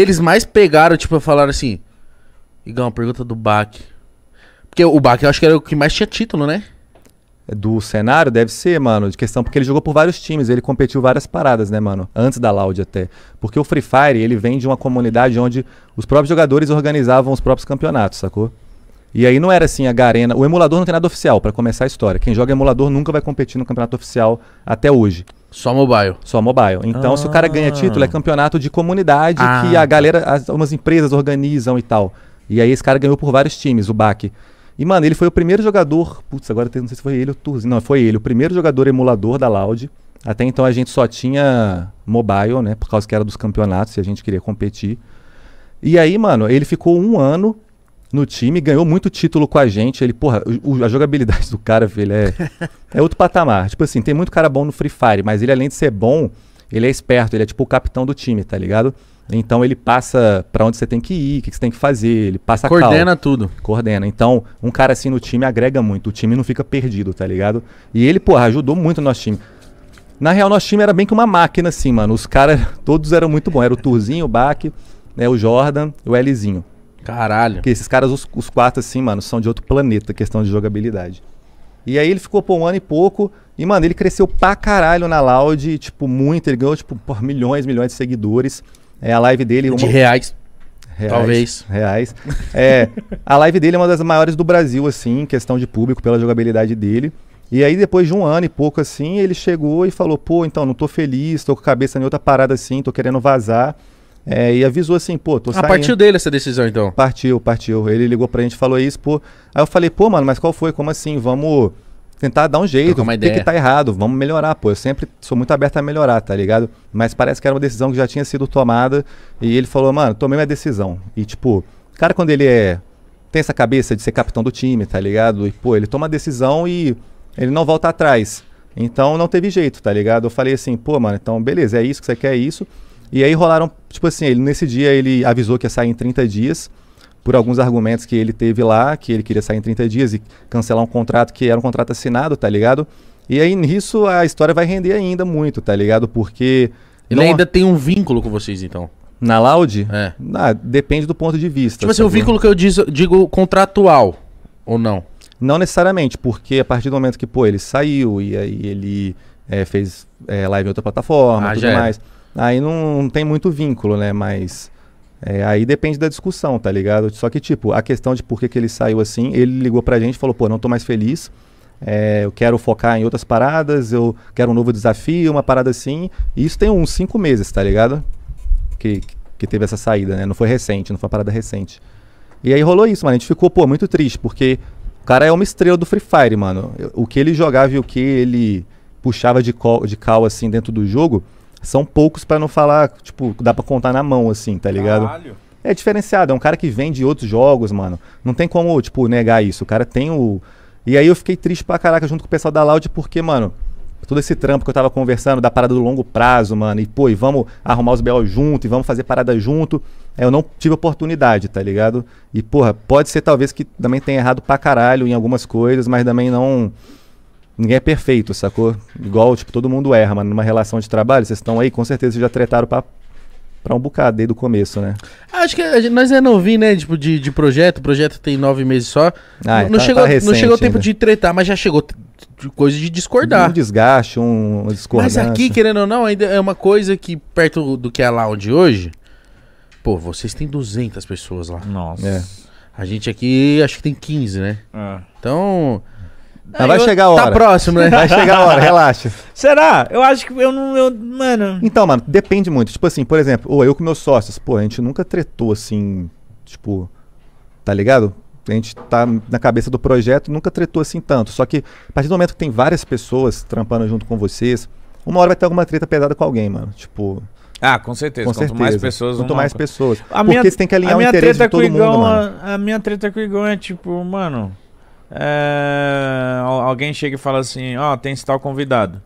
eles mais pegaram, tipo, falaram assim. Igão, pergunta do Bach. Porque o Bach eu acho que era o que mais tinha título, né? É do cenário, deve ser, mano, de questão, porque ele jogou por vários times, ele competiu várias paradas, né, mano? Antes da Loud até. Porque o Free Fire, ele vem de uma comunidade onde os próprios jogadores organizavam os próprios campeonatos, sacou? E aí não era assim a Garena. O emulador não tem nada oficial, para começar a história. Quem joga emulador nunca vai competir no campeonato oficial até hoje. Só mobile. Só mobile. Então, ah. se o cara ganha ah. título, é campeonato de comunidade ah. que a galera, as, empresas organizam e tal. E aí esse cara ganhou por vários times, o Baque. E, mano, ele foi o primeiro jogador. Putz, agora não sei se foi ele ou Turzi. Não, foi ele, o primeiro jogador emulador da Loud. Até então a gente só tinha mobile, né? Por causa que era dos campeonatos e a gente queria competir. E aí, mano, ele ficou um ano no time, ganhou muito título com a gente. Ele, porra, o, a jogabilidade do cara, filho, é, é outro patamar. Tipo assim, tem muito cara bom no Free Fire, mas ele, além de ser bom, ele é esperto, ele é tipo o capitão do time, tá ligado? Então ele passa para onde você tem que ir, o que, você tem que fazer, ele passa Coordena tudo. Coordena. Então, um cara assim no time agrega muito, o time não fica perdido, tá ligado? E ele, porra, ajudou muito o nosso time. Na real, nosso time era bem que uma máquina, assim, mano. Os caras, todos eram muito bons. Era o Turzinho, o Bach, né, o Jordan, o Lzinho. Caralho. Porque esses caras, os, os quatro, assim, mano, são de outro planeta, questão de jogabilidade. E aí ele ficou por um ano e pouco. E, mano, ele cresceu pra caralho na Loud, tipo, muito. Ele ganhou, tipo, por milhões, milhões de seguidores. É a live dele. Uma... De reais. reais. Talvez. Reais. É, a live dele é uma das maiores do Brasil, assim, em questão de público, pela jogabilidade dele. E aí, depois de um ano e pouco, assim, ele chegou e falou: pô, então, não tô feliz, tô com a cabeça em outra parada assim, tô querendo vazar. É, e avisou assim, pô, tô ah, saindo. A partir dele essa decisão, então? Partiu, partiu. Ele ligou pra gente, falou isso, pô. Aí eu falei, pô, mano, mas qual foi? Como assim? Vamos tentar dar um jeito. O que, que tá errado? Vamos melhorar, pô. Eu sempre sou muito aberto a melhorar, tá ligado? Mas parece que era uma decisão que já tinha sido tomada. E ele falou, mano, tomei minha decisão. E, tipo, cara, quando ele é. Tem essa cabeça de ser capitão do time, tá ligado? E, pô, ele toma a decisão e ele não volta atrás. Então não teve jeito, tá ligado? Eu falei assim, pô, mano, então beleza, é isso que você quer, é isso. E aí rolaram, tipo assim, ele, nesse dia ele avisou que ia sair em 30 dias, por alguns argumentos que ele teve lá, que ele queria sair em 30 dias e cancelar um contrato que era um contrato assinado, tá ligado? E aí nisso a história vai render ainda muito, tá ligado? Porque. Ele não... ainda tem um vínculo com vocês, então. Na Loud? É. Ah, depende do ponto de vista. Tipo assim, o vínculo que eu diz, digo contratual, ou não? Não necessariamente, porque a partir do momento que, pô, ele saiu e aí ele é, fez é, live em outra plataforma ah, tudo mais. Era aí não, não tem muito vínculo, né? Mas é, aí depende da discussão, tá ligado? Só que, tipo, a questão de por que, que ele saiu assim, ele ligou pra gente e falou, pô, não tô mais feliz. É, eu quero focar em outras paradas, eu quero um novo desafio, uma parada assim. E isso tem uns cinco meses, tá ligado? Que, que teve essa saída, né? Não foi recente, não foi uma parada recente. E aí rolou isso, mano. A gente ficou, pô, muito triste, porque o cara é uma estrela do Free Fire, mano. O que ele jogava e o que ele puxava de, call, de cal, assim, dentro do jogo são poucos para não falar, tipo, dá pra contar na mão, assim, tá ligado? Caralho. É diferenciado, é um cara que vem de outros jogos, mano. Não tem como, tipo, negar isso. O cara tem o. E aí eu fiquei triste pra caraca junto com o pessoal da Loud, porque, mano, todo esse trampo que eu tava conversando da parada do longo prazo, mano, e pô, e vamos arrumar os BL junto, e vamos fazer parada junto. É, eu não tive oportunidade, tá ligado? E, porra, pode ser talvez que também tenha errado pra caralho em algumas coisas, mas também não ninguém é perfeito, sacou? Igual, tipo, todo mundo erra, mas numa relação de trabalho, vocês estão aí, com certeza já tretaram pra, pra um bocado desde o começo, né? Acho que gente, nós é novinho, né? Tipo, de, de projeto. O projeto tem nove meses só. Ah, não, tá, chegou, tá não chegou o tempo de tretar, mas já chegou coisa de discordar. Um desgaste, um discordância. Mas aqui, querendo ou não, ainda é uma coisa que, perto do que é a Lounge hoje, pô, vocês têm 200 pessoas lá. Nossa. É. A gente aqui, acho que tem 15, né? É. Então... Mas vai eu... chegar a tá hora. Tá próximo, né? Vai chegar a hora, relaxa. Será? Eu acho que eu não. Eu, mano. Então, mano, depende muito. Tipo assim, por exemplo, ou eu com meus sócios, pô, a gente nunca tretou assim, tipo, tá ligado? A gente tá na cabeça do projeto, nunca tretou assim tanto. Só que a partir do momento que tem várias pessoas trampando junto com vocês, uma hora vai ter alguma treta pesada com alguém, mano. Tipo. Ah, com certeza. Com Quanto certeza. mais pessoas. Quanto mais pessoas. A Porque minha, você tem que alinhar o interesse de todo mundo, Igão, é mano. A, a minha treta com o Igão é tipo, mano. É... Alguém chega e fala assim: Ó, oh, tem esse tal convidado.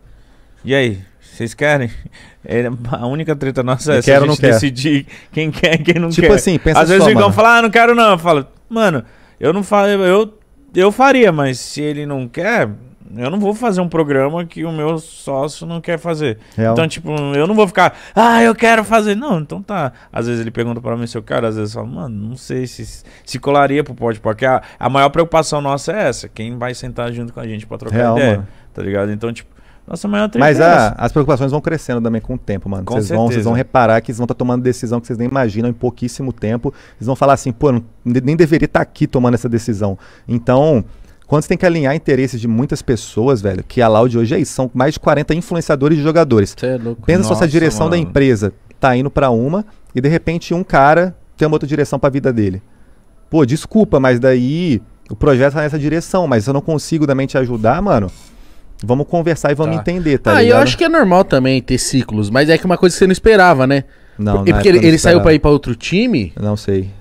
E aí? Vocês querem? É, a única treta nossa é essa. A gente decidir quem quer e quem não tipo quer. Tipo assim, pensa Às só, vezes o Igão né? fala, ah, não quero não. Eu falo, mano, eu não falo, eu, eu faria, mas se ele não quer, eu não vou fazer um programa que o meu sócio não quer fazer. Real. Então, tipo, eu não vou ficar, ah, eu quero fazer. Não, então tá. Às vezes ele pergunta para mim se eu quero, às vezes fala, mano, não sei se se colaria pro pódio, porque a, a maior preocupação nossa é essa, quem vai sentar junto com a gente para trocar Real, ideia. Mano. Tá ligado? Então, tipo, nossa maior Mas a, ah, as preocupações vão crescendo também com o tempo, mano. Vocês vão, vão, reparar que vocês vão estar tá tomando decisão que vocês nem imaginam em pouquíssimo tempo. Vocês vão falar assim, pô, não, nem deveria estar tá aqui tomando essa decisão. Então, quando você tem que alinhar interesses de muitas pessoas, velho, que a Loud hoje é isso, são mais de 40 influenciadores de jogadores. é louco. Pensa Nossa, só se a direção mano. da empresa tá indo para uma e de repente um cara tem uma outra direção para a vida dele. Pô, desculpa, mas daí o projeto tá nessa direção, mas eu não consigo da mente ajudar, mano. Vamos conversar e vamos tá. entender, tá ah, ligado? eu acho que é normal também ter ciclos, mas é que é uma coisa que você não esperava, né? Não, Por, porque ele, não ele saiu para ir para outro time? Não sei.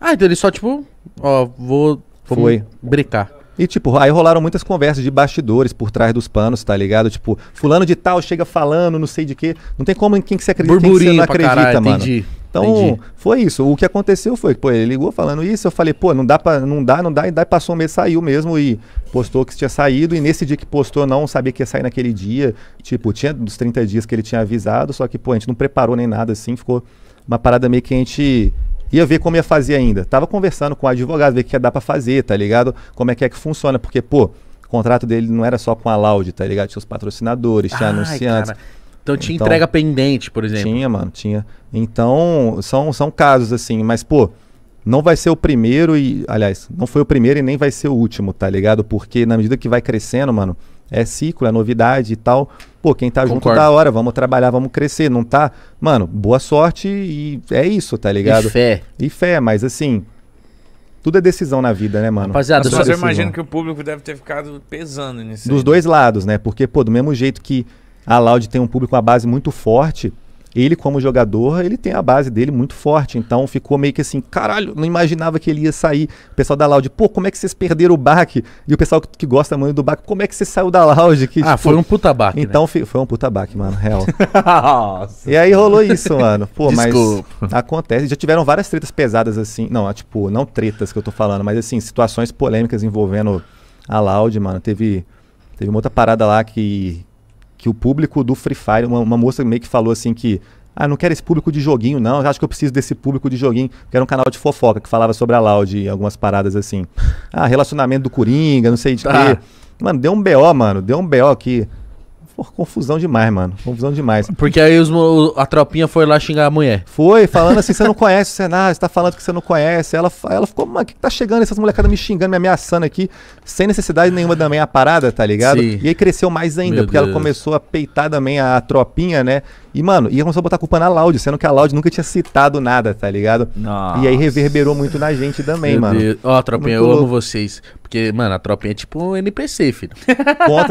Ah, então ele só tipo, ó, vou foi. Brincar. E, tipo, aí rolaram muitas conversas de bastidores por trás dos panos, tá ligado? Tipo, fulano de tal chega falando, não sei de quê. Não tem como em quem que você acredita, Burburinho quem que você não acredita, caralho, mano. Entendi. Então, Entendi. foi isso. O que aconteceu foi, pô, ele ligou falando isso, eu falei, pô, não dá para não dá, não dá, e daí passou um mês, saiu mesmo e postou que tinha saído, e nesse dia que postou, não sabia que ia sair naquele dia. Tipo, tinha dos 30 dias que ele tinha avisado, só que, pô, a gente não preparou nem nada assim, ficou uma parada meio que a gente Ia ver como ia fazer ainda. Tava conversando com o advogado, ver o que ia dar para fazer, tá ligado? Como é que é que funciona, porque, pô, o contrato dele não era só com a Laude, tá ligado? Tinha os patrocinadores, tinha Ai, anunciantes. Cara. Então tinha então, entrega pendente, por exemplo. Tinha, mano, tinha. Então, são, são casos assim, mas, pô, não vai ser o primeiro e, aliás, não foi o primeiro e nem vai ser o último, tá ligado? Porque na medida que vai crescendo, mano, é ciclo, é novidade e tal. Pô, quem tá Concordo. junto da hora, vamos trabalhar, vamos crescer, não tá? Mano, boa sorte e é isso, tá ligado? E fé. E fé, mas assim, tudo é decisão na vida, né, mano? Rapaziada, mas eu imagino que o público deve ter ficado pesando nisso. Dos aí. Né? dois lados, né? Porque, pô, do mesmo jeito que a Loud tem um público, uma base muito forte, ele como jogador, ele tem a base dele muito forte, então ficou meio que assim, caralho, não imaginava que ele ia sair. O pessoal da Loud, pô, como é que vocês perderam o back E o pessoal que, que gosta muito do back como é que você saiu da Loud? Que, ah, tipo, foi um puta back né? Então né? foi um puta back mano, real. e aí rolou isso, mano. Pô, Desculpa. mas acontece, já tiveram várias tretas pesadas assim, não, ah, tipo, não tretas que eu tô falando, mas assim, situações polêmicas envolvendo a Loud, mano. Teve teve uma outra parada lá que que o público do Free Fire, uma, uma moça meio que falou assim que ah, não quero esse público de joguinho, não. Eu acho que eu preciso desse público de joguinho. Que era um canal de fofoca que falava sobre a Loud e algumas paradas assim. Ah, relacionamento do Coringa, não sei de tá. quê. Mano, deu um BO, mano. Deu um BO aqui confusão demais, mano. Confusão demais. Porque aí os, a tropinha foi lá xingar a mulher. Foi, falando assim, você não conhece o cenário, você tá falando que você não conhece. Ela, ela ficou, mano, o que, que tá chegando? Essas molecadas me xingando, me ameaçando aqui, sem necessidade nenhuma também a parada, tá ligado? Sim. E aí cresceu mais ainda, Meu porque Deus. ela começou a peitar também a, a tropinha, né? E, mano, e começou a botar culpa na Loud, sendo que a Loud nunca tinha citado nada, tá ligado? Nossa. E aí reverberou muito na gente também, Meu mano. Ó, oh, tropinha, muito eu louco. amo vocês. Porque, mano, a tropinha é tipo um NPC, filho. Contra